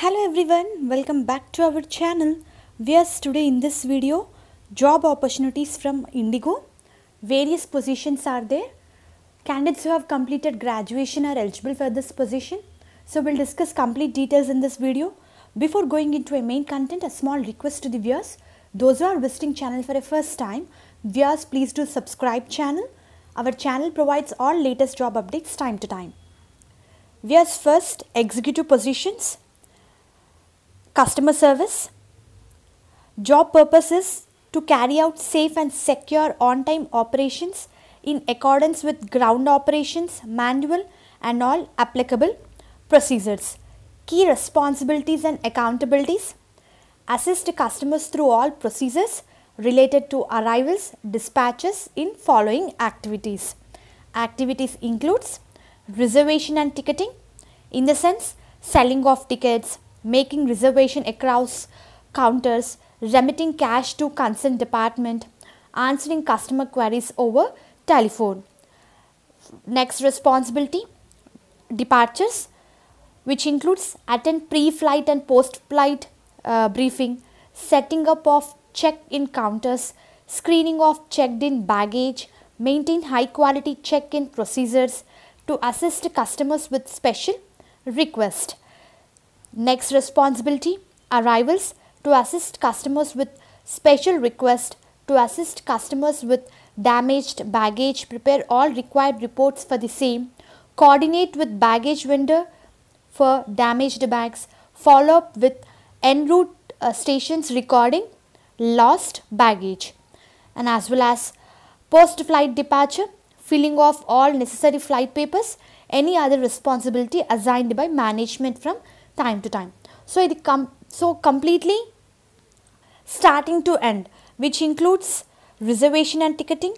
Hello everyone, welcome back to our channel. are today in this video, job opportunities from Indigo. Various positions are there. Candidates who have completed graduation are eligible for this position. So we'll discuss complete details in this video. Before going into a main content, a small request to the viewers. Those who are visiting channel for a first time, viewers please do subscribe channel. Our channel provides all latest job updates time to time. Viewers first, executive positions customer service. Job purpose is to carry out safe and secure on-time operations in accordance with ground operations, manual and all applicable procedures. Key responsibilities and accountabilities. Assist customers through all procedures related to arrivals, dispatches in following activities. Activities includes reservation and ticketing in the sense selling of tickets, making reservation across counters, remitting cash to consent department, answering customer queries over telephone. Next responsibility, departures, which includes attend pre-flight and post-flight uh, briefing, setting up of check-in counters, screening of checked-in baggage, maintain high-quality check-in procedures to assist customers with special request. Next responsibility, arrivals to assist customers with special request to assist customers with damaged baggage, prepare all required reports for the same, coordinate with baggage vendor for damaged bags, follow up with en route uh, stations recording lost baggage and as well as post flight departure, filling off all necessary flight papers, any other responsibility assigned by management from time to time. So it com so completely starting to end which includes reservation and ticketing,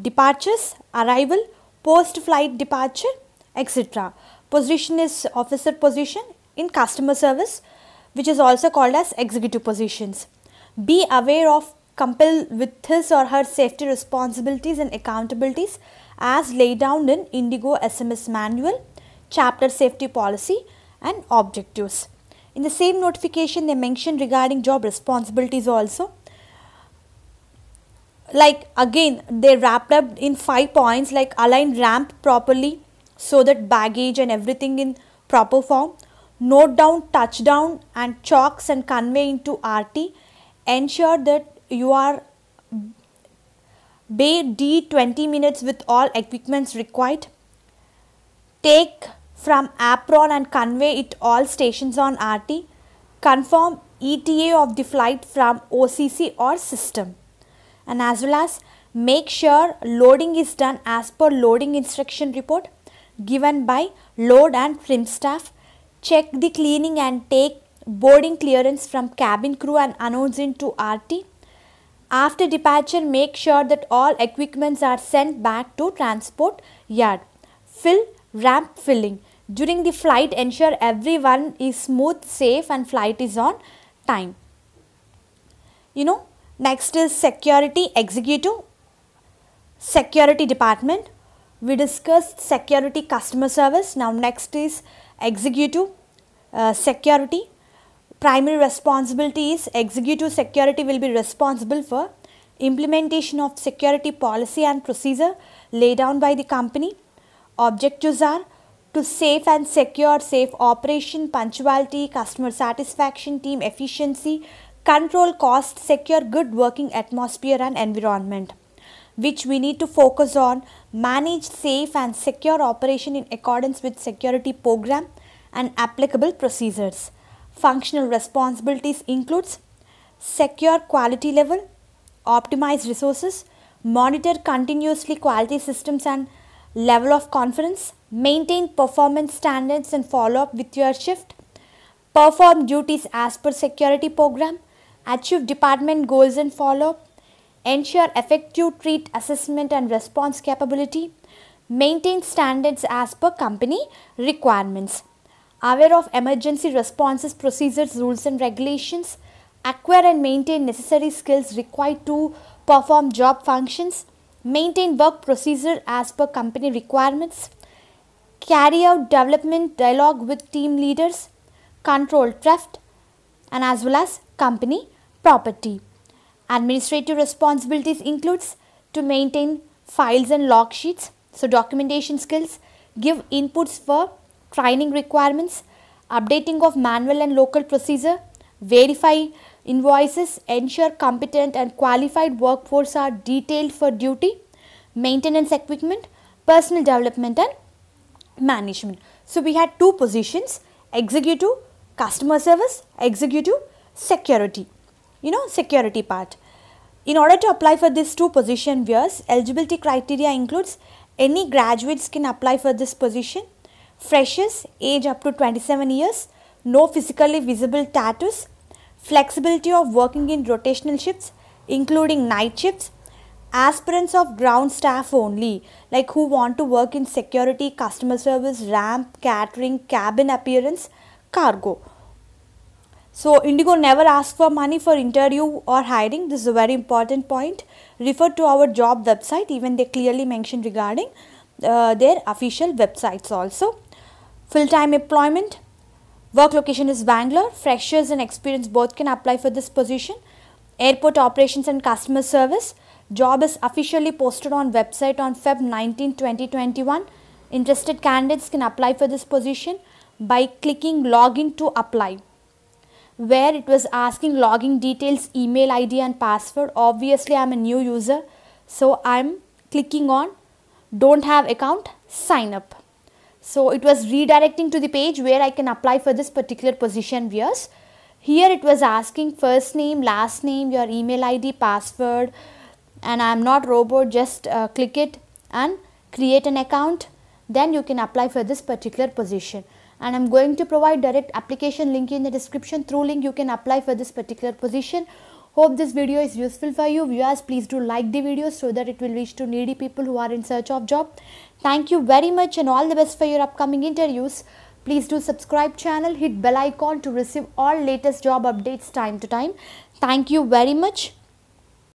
departures, arrival, post flight departure, etc. Position is officer position in customer service which is also called as executive positions. Be aware of compel with his or her safety responsibilities and accountabilities as laid down in Indigo SMS manual, chapter safety policy, and objectives. In the same notification they mention regarding job responsibilities also. Like again they wrapped up in five points like align ramp properly so that baggage and everything in proper form. Note down touchdown and chalks and convey into RT. Ensure that you are bay D 20 minutes with all equipments required. Take from apron and convey it all stations on RT. Confirm ETA of the flight from OCC or system. And as well as make sure loading is done as per loading instruction report given by load and trim staff. Check the cleaning and take boarding clearance from cabin crew and announce into RT. After departure, make sure that all equipments are sent back to transport yard. Fill ramp filling. During the flight, ensure everyone is smooth, safe and flight is on time. You know, next is security executive, security department. We discussed security customer service. Now next is executive uh, security. Primary responsibility is executive security will be responsible for implementation of security policy and procedure laid down by the company. Objectives are to safe and secure safe operation, punctuality, customer satisfaction, team efficiency, control cost, secure good working atmosphere and environment which we need to focus on manage safe and secure operation in accordance with security program and applicable procedures. Functional responsibilities includes secure quality level, optimize resources, monitor continuously quality systems and level of confidence, maintain performance standards and follow up with your shift, perform duties as per security program, achieve department goals and follow up, ensure effective treat assessment and response capability, maintain standards as per company requirements, aware of emergency responses, procedures, rules and regulations, acquire and maintain necessary skills required to perform job functions, maintain work procedure as per company requirements, carry out development dialogue with team leaders, control theft and as well as company property. Administrative responsibilities includes to maintain files and log sheets, so documentation skills, give inputs for training requirements, updating of manual and local procedure, verify Invoices ensure competent and qualified workforce are detailed for duty, maintenance equipment, personal development and management. So we had two positions, executive, customer service, executive, security, you know security part. In order to apply for these two position years, eligibility criteria includes any graduates can apply for this position, freshers age up to 27 years, no physically visible tattoos, flexibility of working in rotational shifts, including night shifts, aspirants of ground staff only, like who want to work in security, customer service, ramp, catering, cabin appearance, cargo. So Indigo never asks for money for interview or hiring. This is a very important point. Refer to our job website. Even they clearly mention regarding uh, their official websites also. Full-time employment. Work location is Bangalore. Freshers and experienced both can apply for this position. Airport operations and customer service. Job is officially posted on website on Feb 19, 2021. Interested candidates can apply for this position by clicking login to apply. Where it was asking login details, email ID and password. Obviously, I am a new user. So, I am clicking on don't have account, sign up. So it was redirecting to the page where I can apply for this particular position bias. Here it was asking first name, last name, your email ID, password and I am not robot just uh, click it and create an account then you can apply for this particular position and I'm going to provide direct application link in the description through link you can apply for this particular position Hope this video is useful for you. Viewers, please do like the video so that it will reach to needy people who are in search of job. Thank you very much and all the best for your upcoming interviews. Please do subscribe channel, hit bell icon to receive all latest job updates time to time. Thank you very much.